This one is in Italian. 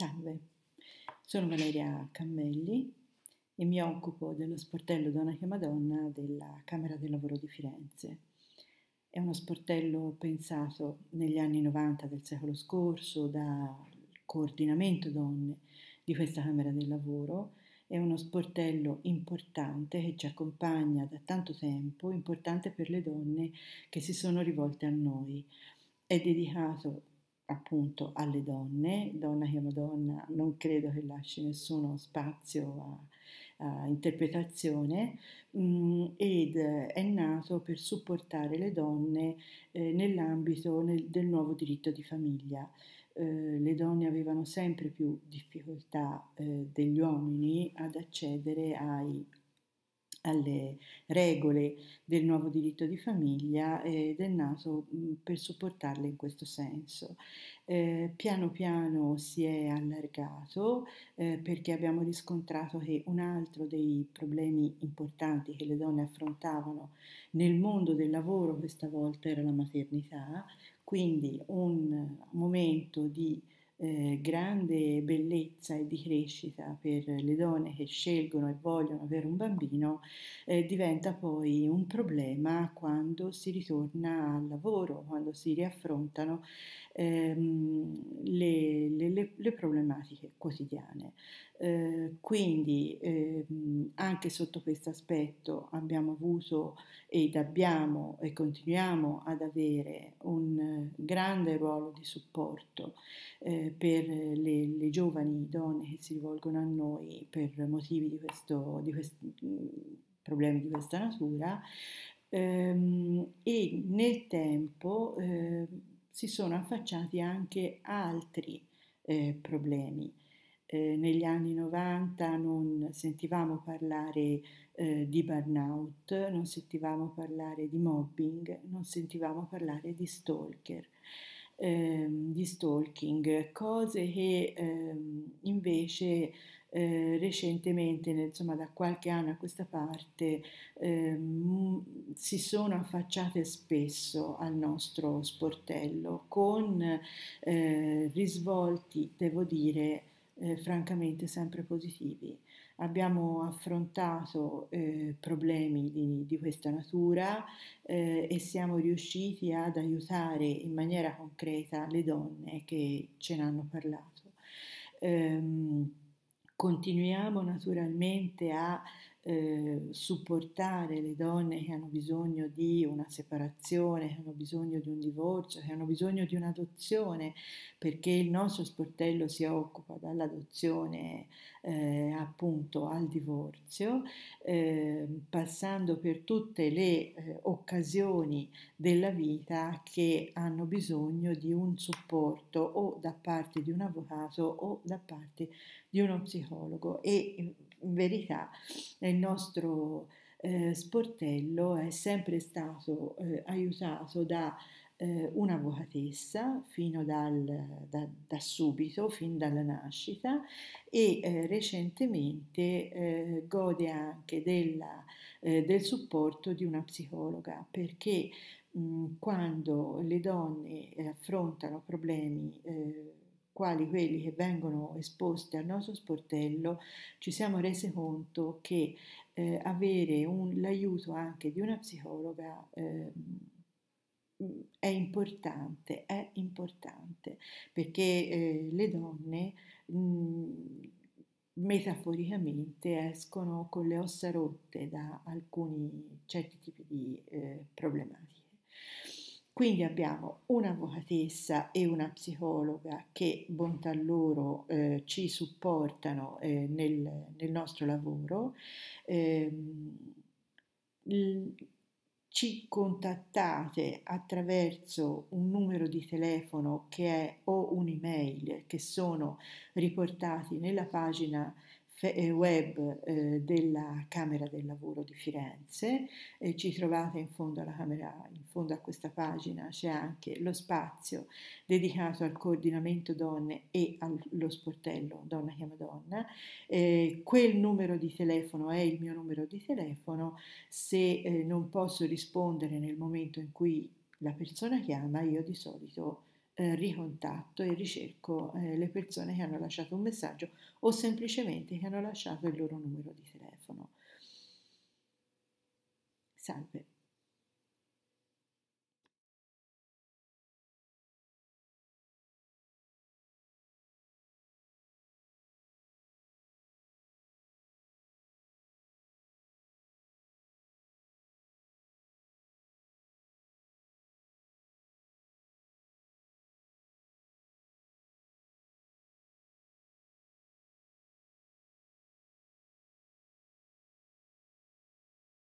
Salve, sono Valeria Cammelli e mi occupo dello sportello Donna che Madonna della Camera del Lavoro di Firenze. È uno sportello pensato negli anni 90 del secolo scorso dal coordinamento donne di questa Camera del Lavoro. È uno sportello importante che ci accompagna da tanto tempo, importante per le donne che si sono rivolte a noi. È dedicato appunto alle donne, donna che chiama donna, non credo che lasci nessuno spazio a, a interpretazione, mh, mm, ed eh, è nato per supportare le donne eh, nell'ambito nel, del nuovo diritto di famiglia. Eh, le donne avevano sempre più difficoltà eh, degli uomini ad accedere ai alle regole del nuovo diritto di famiglia ed è nato mm, per supportarle in questo senso. Eh, piano piano si è allargato eh, perché abbiamo riscontrato che un altro dei problemi importanti che le donne affrontavano nel mondo del lavoro questa volta era la maternità, quindi un momento di eh, grande bellezza e di crescita per le donne che scelgono e vogliono avere un bambino eh, diventa poi un problema quando si ritorna al lavoro, quando si riaffrontano ehm, le, le, le, le, problematiche quotidiane. Eh, quindi ehm, anche sotto questo aspetto abbiamo avuto ed abbiamo e continuiamo ad avere un grande ruolo di supporto eh, per eh, le, le, giovani donne che si rivolgono a noi per motivi di, questo, di questi mm, problemi di questa natura ehm, e nel tempo eh, si sono affacciati anche altri eh, problemi. Eh, negli anni 90 non sentivamo parlare eh, di burnout, non sentivamo parlare di mobbing, non sentivamo parlare di stalker ehm, di stalking, cose che ehm, invece eh, recentemente, insomma da qualche anno a questa parte, ehm, si sono affacciate spesso al nostro sportello con eh, risvolti, devo dire, eh, francamente sempre positivi abbiamo affrontato eh, problemi di, di, questa natura eh, e siamo riusciti ad aiutare in maniera concreta le donne che ce n'hanno parlato. Ehm, continuiamo naturalmente a eh, supportare le donne che hanno bisogno di una separazione, che hanno bisogno di un divorzio, che hanno bisogno di un'adozione, perché il nostro sportello si occupa dall'adozione eh, appunto al divorzio, eh, passando per tutte le eh, occasioni della vita che hanno bisogno di un supporto o da parte di un avvocato o da parte di uno psicologo e in verità il nostro eh, sportello è sempre stato eh, aiutato da eh, un'avvocatessa fino dal, da, da, subito, fin dalla nascita e eh, recentemente eh, gode anche della, eh, del supporto di una psicologa perché mh, mm, quando le donne affrontano problemi quali quelli che vengono esposti al nostro sportello, ci siamo resi conto che eh, avere un, l'aiuto anche di una psicologa eh, è importante, è importante, perché eh, le donne mh, metaforicamente escono con le ossa rotte da alcuni certi tipi di eh, problematiche. Quindi abbiamo un'avvocatessa e una psicologa che, bontà loro, eh, ci supportano eh, nel, nel, nostro lavoro. Eh, ci contattate attraverso un numero di telefono che è o un'email che sono riportati nella pagina eh, web eh, della Camera del Lavoro di Firenze, eh, ci trovate in fondo, alla camera, in fondo a questa pagina c'è anche lo spazio dedicato al coordinamento donne e allo sportello Donna chiama Donna, eh, quel numero di telefono è il mio numero di telefono, se eh, non posso rispondere nel momento in cui la persona chiama io di solito eh, ricontatto e ricerco eh, le persone che hanno lasciato un messaggio o semplicemente che hanno lasciato il loro numero di telefono. Salve.